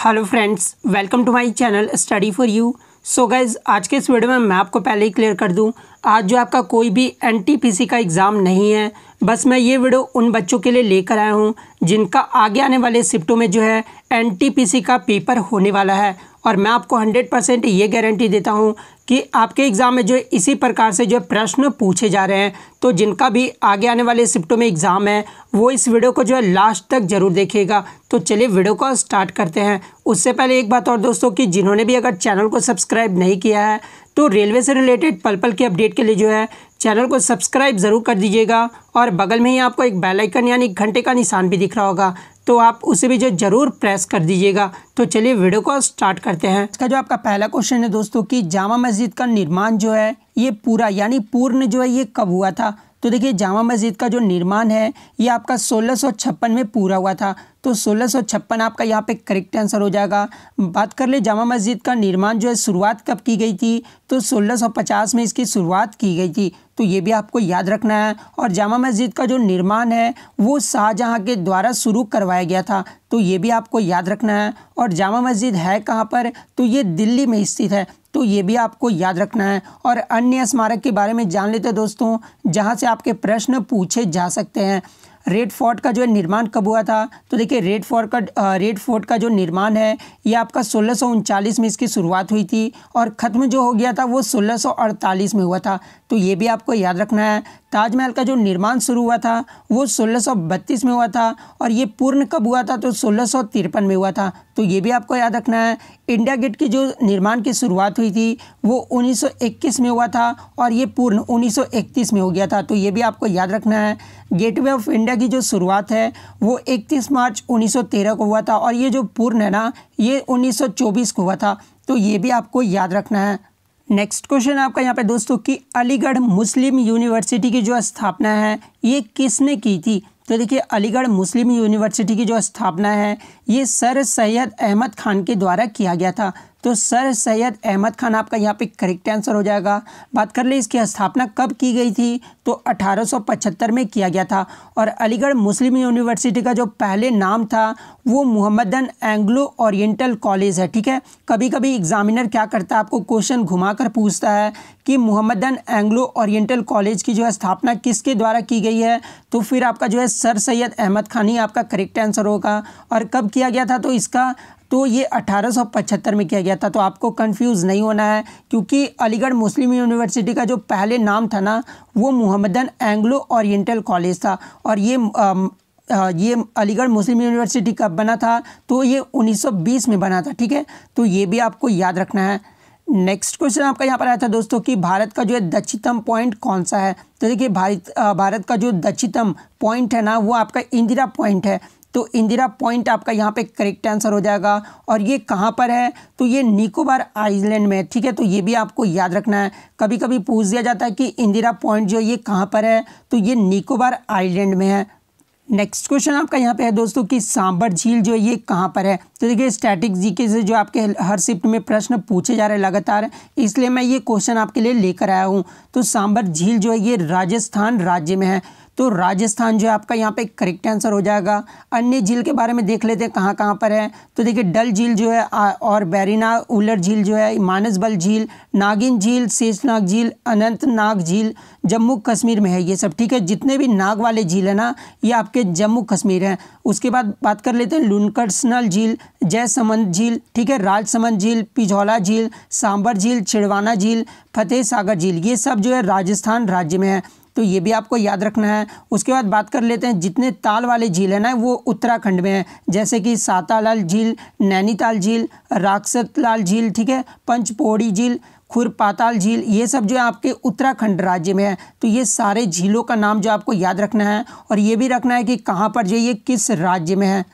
hello friends welcome to my channel study for you so guys आज के इस video में मैं आपको पहले ही क्लियर कर दूं आज जो आपका कोई भी एनटीपीसी का एग्ज़ाम नहीं है बस मैं ये वीडियो उन बच्चों के लिए लेकर आया हूँ जिनका आगे आने वाले शिफ्टों में जो है एनटीपीसी का पेपर होने वाला है और मैं आपको हंड्रेड परसेंट ये गारंटी देता हूँ कि आपके एग्ज़ाम में जो इसी प्रकार से जो प्रश्न पूछे जा रहे हैं तो जिनका भी आगे आने वाले शिफ्टों में एग्ज़ाम है वो इस वीडियो को जो है लास्ट तक ज़रूर देखिएगा तो चलिए वीडियो को स्टार्ट करते हैं उससे पहले एक बात और दोस्तों कि जिन्होंने भी अगर चैनल को सब्सक्राइब नहीं किया है तो रेलवे से रिलेटेड पल पल की अपडेट के लिए जो है चैनल को सब्सक्राइब ज़रूर कर दीजिएगा और बगल में ही आपको एक बेलाइकन यानी घंटे का निशान भी दिख रहा होगा तो आप उसे भी जो ज़रूर प्रेस कर दीजिएगा तो चलिए वीडियो को स्टार्ट करते हैं इसका जो आपका पहला क्वेश्चन है दोस्तों कि जामा मस्जिद का निर्माण जो है ये पूरा यानी पूर्ण जो है ये कब हुआ था तो देखिए जामा मस्जिद का जो निर्माण है ये आपका सोलह में पूरा हुआ था तो सोलह आपका यहाँ पे करेक्ट आंसर हो जाएगा बात कर ले जामा मस्जिद का निर्माण जो है शुरुआत कब की गई थी तो 1650 में इसकी शुरुआत की गई थी तो ये भी आपको याद रखना है और जामा मस्जिद का जो निर्माण है वो शाहजहाँ के द्वारा शुरू करवाया गया था तो ये भी आपको याद रखना है और जामा मस्जिद है कहाँ पर तो ये दिल्ली में स्थित है तो ये भी आपको याद रखना है और अन्य स्मारक के बारे में जान लेते दोस्तों जहाँ से आपके प्रश्न पूछे जा सकते हैं रेड फोर्ट का जो है निर्माण कब हुआ था तो देखिए रेड फोर्ट का रेड फोर्ट का जो निर्माण है ये आपका सोलह में इसकी शुरुआत हुई थी और ख़त्म जो हो गया था वो सोलह में हुआ था तो ये भी आपको याद रखना है ताजमहल का जो निर्माण शुरू हुआ था वो 1632 में हुआ था और ये पूर्ण कब हुआ था तो सोलह में हुआ था तो ये भी आपको याद रखना है इंडिया गेट की जो निर्माण की शुरुआत हुई थी वो 1921 में हुआ था और ये पूर्ण 1931 में हो गया था तो ये भी आपको याद रखना है गेटवे ऑफ इंडिया की जो शुरुआत है वो 31 मार्च 1913 को हुआ था और ये जो पूर्ण है ना ये 1924 को हुआ था तो ये भी आपको याद रखना है नेक्स्ट क्वेश्चन आपका यहाँ पे दोस्तों कि अलीगढ़ मुस्लिम यूनिवर्सिटी की जो स्थापना है ये किसने की थी तो देखिए अलीगढ़ मुस्लिम यूनिवर्सिटी की जो स्थापना है ये सर सैयद अहमद खान के द्वारा किया गया था तो सर सैयद अहमद खान आपका यहाँ पे करेक्ट आंसर हो जाएगा बात कर ले इसकी स्थापना कब की गई थी तो 1875 में किया गया था और अलीगढ़ मुस्लिम यूनिवर्सिटी का जो पहले नाम था वो मोहम्मदन एंग्लो ओरिएंटल कॉलेज है ठीक है कभी कभी एग्जामिनर क्या करता है आपको क्वेश्चन घुमा कर पूछता है कि मोहम्मदन एंग्लो ओरिएंटल कॉलेज की जो है स्थापना किसके द्वारा की गई है तो फिर आपका जो है सर सैयद अहमद खान ही आपका करेक्ट आंसर होगा और कब किया गया था तो इसका तो ये 1875 में किया गया था तो आपको कंफ्यूज नहीं होना है क्योंकि अलीगढ़ मुस्लिम यूनिवर्सिटी का जो पहले नाम था ना वो मुहम्मदन एंग्लो ओरिएंटल कॉलेज था और ये आ, ये अलीगढ़ मुस्लिम यूनिवर्सिटी कब बना था तो ये 1920 में बना था ठीक है तो ये भी आपको याद रखना है नेक्स्ट क्वेश्चन आपका यहाँ पर आया था दोस्तों कि भारत का जो है दक्षितम पॉइंट कौन सा है तो देखिए भारत भारत का जो दक्षितम पॉइंट है ना वो आपका इंदिरा पॉइंट है तो इंदिरा पॉइंट आपका यहाँ पे करेक्ट आंसर हो जाएगा और ये कहाँ पर है तो ये निकोबार आइलैंड में ठीक है तो ये भी आपको याद रखना है कभी कभी पूछ दिया जाता है कि इंदिरा पॉइंट जो ये कहाँ पर है तो ये निकोबार आइलैंड में है नेक्स्ट क्वेश्चन आपका यहाँ पे है दोस्तों कि सांबर झील जो है ये कहाँ पर है तो देखिए स्टैटिक जीके से जो आपके हर शिफ्ट में प्रश्न पूछे जा रहे हैं लगातार इसलिए मैं ये क्वेश्चन आपके लिए लेकर आया हूँ तो सांबर झील जो है ये राजस्थान राज्य में है तो राजस्थान जो है आपका यहाँ पे करेक्ट आंसर हो जाएगा अन्य झील के बारे में देख लेते हैं कहाँ कहाँ पर है तो देखिए डल झील जो है और बैरीना उलर झील जो है मानसबल झील नागिन झील शेषनाग झील अनंतनाग झील जम्मू कश्मीर में है ये सब ठीक है जितने भी नाग वाले झील है ना ये आपके जम्मू कश्मीर हैं उसके बाद बात कर लेते हैं लुनकर्सनल झील जयसमंद झील ठीक है राजसमंद झील पिझौला झील सांबर झील छिड़वाना झील फतेह सागर झील ये सब जो है राजस्थान राज्य में है तो ये भी आपको याद रखना है उसके बाद बात कर लेते हैं जितने ताल वाले झील है ना वो उत्तराखंड में है जैसे कि सातालाल झील नैनीताल झील लाल झील ठीक है पंचपोड़ी झील खुरपाताल झील ये सब जो है आपके उत्तराखंड राज्य में है तो ये सारे झीलों का नाम जो आपको याद रखना है और ये भी रखना है कि कहाँ पर जो ये किस राज्य में है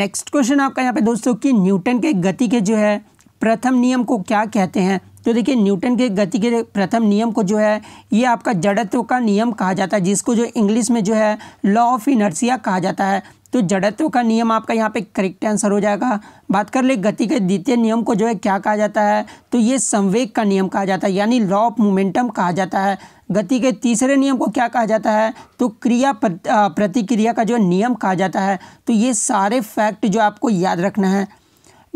नेक्स्ट क्वेश्चन आपका यहाँ पे दोस्तों कि न्यूटन के गति के जो है प्रथम नियम को क्या कहते हैं तो देखिए न्यूटन के गति के प्रथम नियम को जो है ये आपका जड़त्व का नियम कहा जाता है जिसको जो इंग्लिश में जो है लॉ ऑफ इनर्सिया कहा जाता है तो जड़त्व का नियम आपका यहाँ पे करेक्ट आंसर हो जाएगा बात कर ले गति के द्वितीय नियम को जो है क्या कहा जाता है तो ये संवेग का नियम कहा जाता है यानी लॉ ऑफ मोमेंटम कहा जाता है गति के तीसरे नियम को क्या कहा जाता है तो क्रिया प्रतिक्रिया का जो नियम कहा जाता है तो ये सारे फैक्ट जो आपको याद रखना है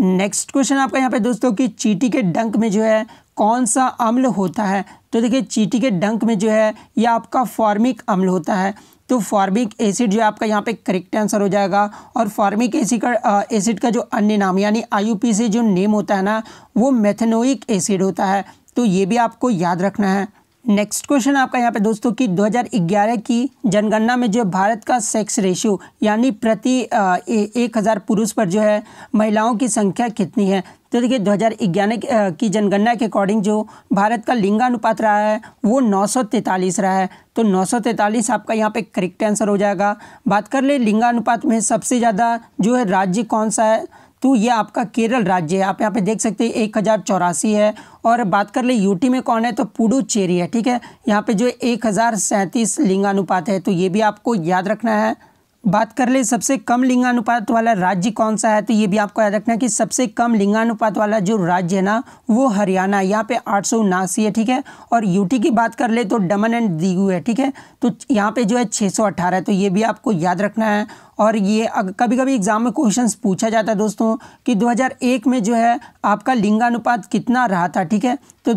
नेक्स्ट क्वेश्चन आपका यहाँ पे दोस्तों कि चीटी के डंक में जो है कौन सा अम्ल होता है तो देखिए चीटी के डंक में जो है यह आपका फॉर्मिक अम्ल होता है तो फॉर्मिक एसिड जो है आपका यहाँ पे करेक्ट आंसर हो जाएगा और फॉर्मिक एसिड का एसिड का जो अन्य नाम यानी आई से जो नेम होता है ना वो मेथेनोइक एसिड होता है तो ये भी आपको याद रखना है नेक्स्ट क्वेश्चन आपका यहाँ पे दोस्तों कि 2011 की जनगणना में जो भारत का सेक्स रेशियो यानी प्रति एक हज़ार पुरुष पर जो है महिलाओं की संख्या कितनी है तो देखिए 2011 की जनगणना के अकॉर्डिंग जो भारत का लिंगानुपात रहा है वो नौ रहा है तो नौ आपका यहाँ पे करेक्ट आंसर हो जाएगा बात कर ले लिंगानुपात में सबसे ज़्यादा जो है राज्य कौन सा है तो ये आपका केरल राज्य है आप यहाँ पे देख सकते हैं एक हज़ार चौरासी है और बात कर ले यूटी में कौन है तो पुडुचेरी है ठीक है यहाँ पे जो एक हज़ार सैंतीस लिंगानुपात है तो ये भी आपको याद रखना है बात कर ले सबसे कम लिंगानुपात वाला राज्य कौन सा है तो ये भी आपको याद रखना है कि सबसे कम लिंगानुपात वाला जो राज्य है ना वो हरियाणा यहाँ पे आठ सौ उनासी है ठीक है और यूटी की बात कर ले तो डमन एंड दीगू है ठीक है तो यहाँ पे जो है छः सौ अट्ठारह है तो ये भी आपको याद रखना है और ये कभी कभी एग्जाम में क्वेश्चन पूछा जाता है दोस्तों कि एक में जो है आपका लिंगानुपात कितना रहा था ठीक है तो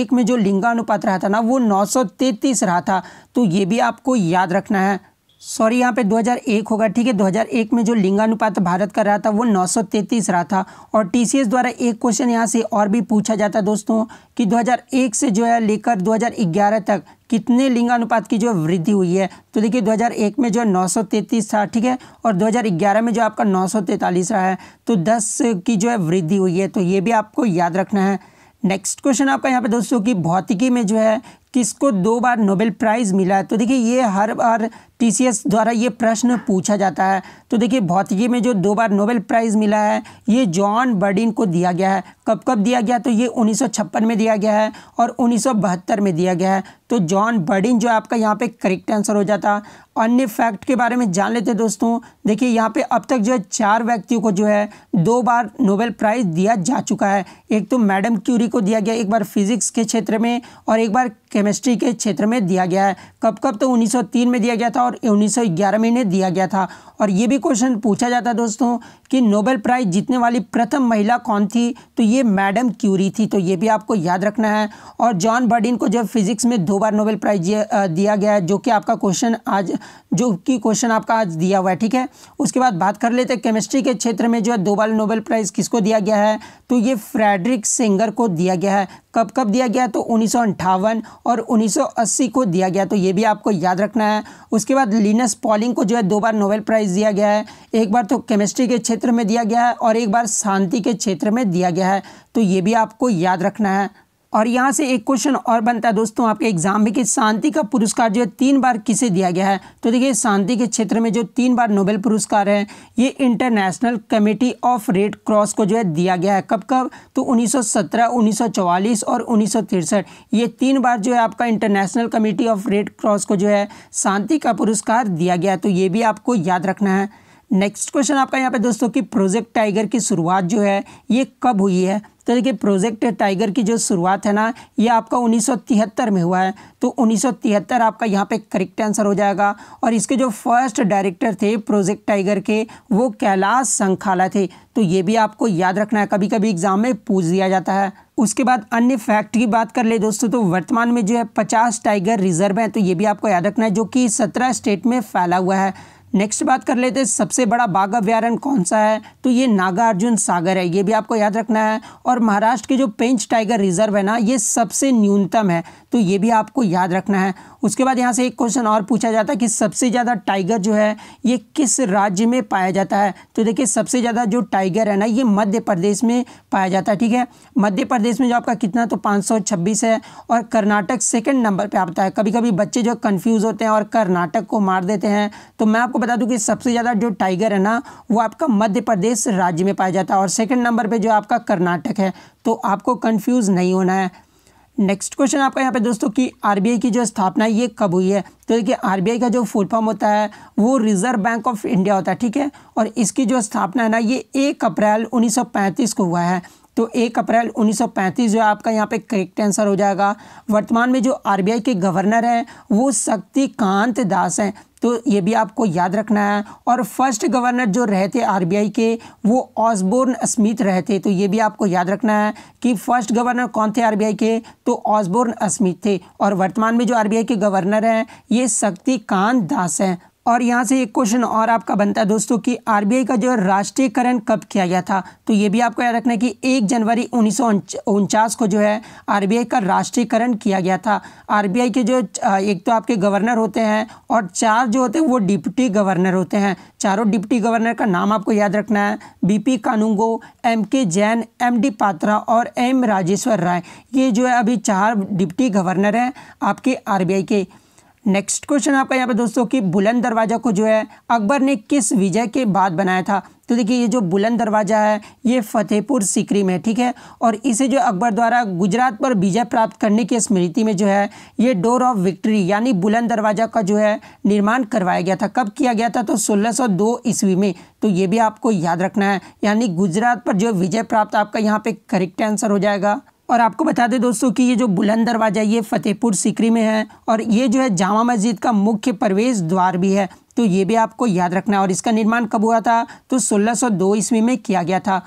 एक में जो लिंगानुपात रहा था ना वो 933 रहा था तो ये भी आपको याद रखना है सॉरी यहाँ पे 2001 होगा ठीक है 2001 में जो लिंगानुपात भारत का रहा था वो 933 रहा था और टी द्वारा एक क्वेश्चन यहाँ से और भी पूछा जाता दोस्तों कि 2001 से जो है लेकर 2011 तक कितने लिंगानुपात की जो वृद्धि हुई है तो देखिए 2001 में जो 933 था ठीक है और 2011 में जो आपका नौ रहा है तो दस की जो है वृद्धि हुई है तो ये भी आपको याद रखना है नेक्स्ट क्वेश्चन आपका यहाँ पे दोस्तों की भौतिकी में जो है किसको दो बार नोबेल प्राइज़ मिला है तो देखिए ये हर बार टीसीएस द्वारा ये प्रश्न पूछा जाता है तो देखिए भौतिकी में जो दो बार नोबेल प्राइज़ मिला है ये जॉन बर्डिन को दिया गया है कब कब दिया गया तो ये उन्नीस में दिया गया है और उन्नीस में दिया गया है तो जॉन बर्डिन जो आपका यहाँ पे करेक्ट आंसर हो जाता अन्य फैक्ट के बारे में जान लेते दोस्तों देखिए यहाँ पे अब तक जो है चार व्यक्तियों को जो है दो बार नोबेल प्राइज़ दिया जा चुका है एक तो मैडम क्यूरी को दिया गया एक बार फिजिक्स के क्षेत्र में और एक बार केमिस्ट्री के क्षेत्र में दिया गया है कब कब तो उन्नीस में दिया गया था और 1911 में इन्हें दिया गया था और ये भी क्वेश्चन पूछा जाता है दोस्तों कि नोबेल प्राइज़ जीतने वाली प्रथम महिला कौन थी तो ये मैडम क्यूरी थी तो ये भी आपको याद रखना है और जॉन बर्डिन को जब फिजिक्स में दो बार नोबेल प्राइज़ दिया गया है जो कि आपका क्वेश्चन आज जो कि क्वेश्चन आपका आज दिया हुआ है ठीक है उसके बाद बात कर लेते हैं केमिस्ट्री के क्षेत्र में जो है दो बार नोबेल प्राइज़ किसको दिया गया है तो ये फ्रेडरिक सिंगर को दिया गया है कब कब दिया गया तो उन्नीस और 1980 को दिया गया तो ये भी आपको याद रखना है उसके बाद लिनस पॉलिंग को जो है दो बार नोबेल प्राइज़ दिया गया है एक बार तो केमिस्ट्री के क्षेत्र में दिया गया है और एक बार शांति के क्षेत्र में दिया गया है तो ये भी आपको याद रखना है और यहाँ से एक क्वेश्चन और बनता है दोस्तों आपके एग्जाम में कि शांति का पुरस्कार जो है तीन बार किसे दिया गया है तो देखिए शांति के क्षेत्र में जो तीन बार नोबेल पुरस्कार है ये International Committee of Red Cross को जो है दिया गया है कब कब तो 1917, 1944 और उन्नीस ये तीन बार जो है आपका International Committee of Red Cross को जो है शांति का पुरस्कार दिया गया है तो ये भी आपको याद रखना है नेक्स्ट क्वेश्चन आपका यहाँ पे दोस्तों कि प्रोजेक्ट टाइगर की शुरुआत जो है ये कब हुई है तो देखिए प्रोजेक्ट टाइगर की जो शुरुआत है ना ये आपका 1973 में हुआ है तो 1973 आपका यहाँ पे करेक्ट आंसर हो जाएगा और इसके जो फर्स्ट डायरेक्टर थे प्रोजेक्ट टाइगर के वो कैलाश संखाला थे तो ये भी आपको याद रखना है कभी कभी एग्जाम में पूछ दिया जाता है उसके बाद अन्य फैक्ट की बात कर ले दोस्तों तो वर्तमान में जो है पचास टाइगर रिजर्व हैं तो ये भी आपको याद रखना है जो कि सत्रह स्टेट में फैला हुआ है नेक्स्ट बात कर लेते हैं सबसे बड़ा बाघ अभ्यारण कौन सा है तो ये नागार्जुन सागर है ये भी आपको याद रखना है और महाराष्ट्र के जो पेंच टाइगर रिजर्व है ना ये सबसे न्यूनतम है तो ये भी आपको याद रखना है उसके बाद यहाँ से एक क्वेश्चन और पूछा जाता है कि सबसे ज़्यादा टाइगर जो है ये किस राज्य में पाया जाता है तो देखिए सबसे ज़्यादा जो टाइगर है ना ये मध्य प्रदेश में पाया जाता है ठीक है मध्य प्रदेश में जो आपका कितना तो पाँच है और कर्नाटक सेकेंड नंबर पर आता है कभी कभी बच्चे जो कन्फ्यूज होते हैं और कर्नाटक को मार देते हैं तो मैं आपको बता दूं कि सबसे ज़्यादा जो टाइगर है ना वो आपका मध्य प्रदेश राज्य में पाया जाता है और सेकंड नंबर पे जो आपका कर्नाटक है तो आपको कंफ्यूज नहीं होना है नेक्स्ट क्वेश्चन आपका यहाँ पे दोस्तों कि आरबीआई की जो स्थापना है ये कब हुई है तो देखिए आरबीआई का जो फुल फॉर्म होता है वो रिजर्व बैंक ऑफ इंडिया होता है ठीक है और इसकी जो स्थापना है ना ये एक अप्रैल 1935 को हुआ है तो एक अप्रैल 1935 जो है आपका यहाँ पे करेक्ट आंसर हो जाएगा वर्तमान में जो आरबीआई के गवर्नर हैं वो शक्तिकांत दास हैं तो ये भी आपको याद रखना है और फर्स्ट गवर्नर जो रहे थे आरबीआई के वो ऑसबोर्न स्मिथ रहे थे तो ये भी आपको याद रखना है कि फर्स्ट गवर्नर कौन थे आर के तो ऑसबोर्न स्मिथ थे और वर्तमान में जो आर के गवर्नर हैं ये शक्तिकांत दास हैं और यहाँ से एक क्वेश्चन और आपका बनता है दोस्तों कि आरबीआई का जो राष्ट्रीयकरण कब किया गया था तो ये भी आपको याद रखना है कि एक जनवरी उन्नीस को जो है आरबीआई का राष्ट्रीयकरण किया गया था आरबीआई के जो एक तो आपके गवर्नर होते हैं और चार जो होते हैं वो डिप्टी गवर्नर होते हैं चारों डिप्टी गवर्नर का नाम आपको याद रखना है पी कानूंगो एम के जैन एम डी पात्रा और एम राजेश्वर राय ये जो है अभी चार डिप्टी गवर्नर हैं आपके आर के नेक्स्ट क्वेश्चन आपका यहाँ पे दोस्तों कि बुलंद दरवाज़ा को जो है अकबर ने किस विजय के बाद बनाया था तो देखिए ये जो बुलंद दरवाज़ा है ये फतेहपुर सिकरी में ठीक है और इसे जो अकबर द्वारा गुजरात पर विजय प्राप्त करने की स्मृति में जो है ये डोर ऑफ विक्ट्री यानी बुलंद दरवाज़ा का जो है निर्माण करवाया गया था कब किया गया था तो 1602 ईस्वी में तो ये भी आपको याद रखना है यानी गुजरात पर जो विजय प्राप्त आपका यहाँ पर करेक्ट आंसर हो जाएगा और आपको बता दें दोस्तों कि ये जो बुलंद दरवाज़ा ये फ़तेहपुर सिकरी में है और ये जो है जामा मस्जिद का मुख्य प्रवेश द्वार भी है तो ये भी आपको याद रखना है और इसका निर्माण कब हुआ था तो 1602 ईस्वी में किया गया था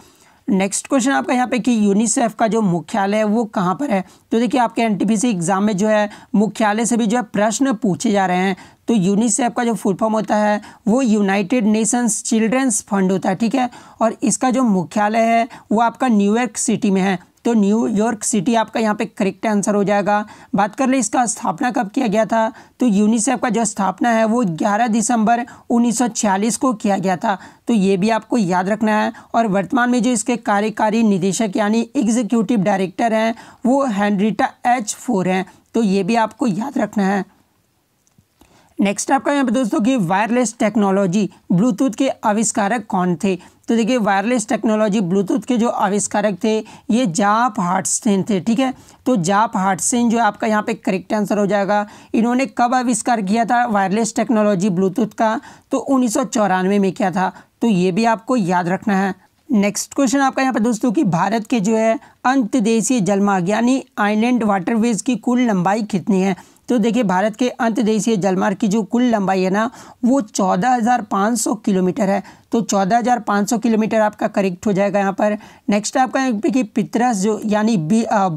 नेक्स्ट क्वेश्चन आपका यहाँ पे कि यूनिसेफ का जो मुख्यालय है वो कहाँ पर है तो देखिए आपके एनटीपीसी एग्ज़ाम में जो है मुख्यालय से भी जो है प्रश्न पूछे जा रहे हैं तो यूनिसेफ का जो फुल फॉर्म होता है वो यूनाइटेड नेशंस चिल्ड्रंस फंड होता है ठीक है और इसका जो मुख्यालय है वो आपका न्यूयॉर्क सिटी में है तो न्यूयॉर्क सिटी आपका यहाँ पे करेक्ट आंसर हो जाएगा बात कर ले इसका स्थापना कब किया गया था तो यूनिसेफ का जो स्थापना है वो 11 दिसंबर 1946 को किया गया था तो ये भी आपको याद रखना है और वर्तमान में जो इसके कार्यकारी निदेशक यानी एग्जीक्यूटिव डायरेक्टर हैं वो हैंनरीटा एच फोर हैं तो ये भी आपको याद रखना है नेक्स्ट आपका यहाँ पे दोस्तों कि वायरलेस टेक्नोलॉजी ब्लूटूथ के आविष्कारक कौन थे तो देखिए वायरलेस टेक्नोलॉजी ब्लूटूथ के जो आविष्कारक थे ये जाप हार्टसेन थे ठीक है तो जाप हार्टसेन जो आपका यहाँ पे करेक्ट आंसर हो जाएगा इन्होंने कब आविष्कार किया था वायरलेस टेक्नोलॉजी ब्लूटूथ का तो उन्नीस में किया था तो ये भी आपको याद रखना है नेक्स्ट क्वेश्चन आपका यहाँ पर दोस्तों कि भारत के जो है अंतदेशीय जलमार्ग यानी आइलैंड वाटरवेज की कुल लंबाई कितनी है तो देखिए भारत के अंतर्देशीय जलमार्ग की जो कुल लंबाई है ना वो 14,500 किलोमीटर है तो 14,500 किलोमीटर आपका करेक्ट हो जाएगा यहाँ पर नेक्स्ट आपका यहाँ कि पितरस जो यानी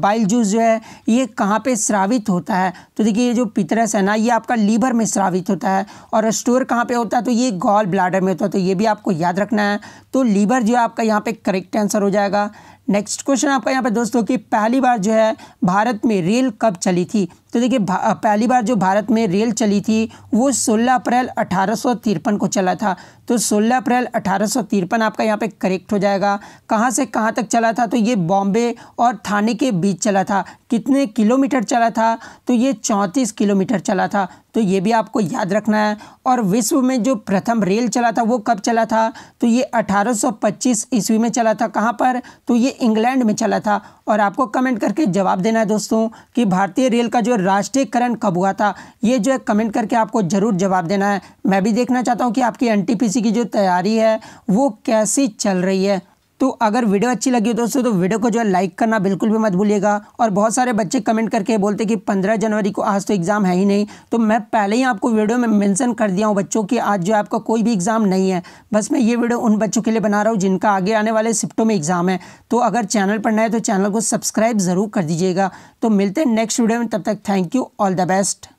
बाइल जूस जो है ये कहाँ पे स्रावित होता है तो देखिए ये जो पितरस है ना ये आपका लीवर में स्रावित होता है और स्टोर कहाँ पे होता है तो ये गॉल ब्लाडर में होता है तो ये भी आपको याद रखना है तो लीवर जो है आपका यहाँ पर करेक्ट आंसर हो जाएगा नेक्स्ट क्वेश्चन आपका यहाँ पर दोस्तों कि पहली बार जो है भारत में रेल कब चली थी तो देखिए पहली बार जो भारत में रेल चली थी वो 16 अप्रैल अठारह को चला था तो 16 अप्रैल अठारह आपका यहाँ पे करेक्ट हो जाएगा कहाँ से कहाँ तक चला था तो ये बॉम्बे और थाने के बीच चला था कितने किलोमीटर चला था तो ये 34 किलोमीटर चला था तो ये भी आपको याद रखना है और विश्व में जो प्रथम रेल चला था वो कब चला था तो ये 1825 ईस्वी में चला था कहाँ पर तो ये इंग्लैंड में चला था और आपको कमेंट करके जवाब देना है दोस्तों कि भारतीय रेल का जो राष्ट्रीयकरण कब हुआ था ये जो है कमेंट करके आपको ज़रूर जवाब देना है मैं भी देखना चाहता हूँ कि आपकी एन की जो तैयारी है वो कैसी चल रही है तो अगर वीडियो अच्छी लगी हो दोस्तों तो वीडियो को जो है लाइक करना बिल्कुल भी मत भूलिएगा और बहुत सारे बच्चे कमेंट करके बोलते कि पंद्रह जनवरी को आज तो एग्ज़ाम है ही नहीं तो मैं पहले ही आपको वीडियो में मेंशन कर दिया हूँ बच्चों की आज जो आपका कोई भी एग्ज़ाम नहीं है बस मैं ये वीडियो उन बच्चों के लिए बना रहा हूँ जिनका आगे आने वाले शिफ्टों में एग्ज़ाम है तो अगर चैनल पर नए है तो चैनल को सब्सक्राइब ज़रूर कर दीजिएगा तो मिलते हैं नेक्स्ट वीडियो में तब तक thank you all the best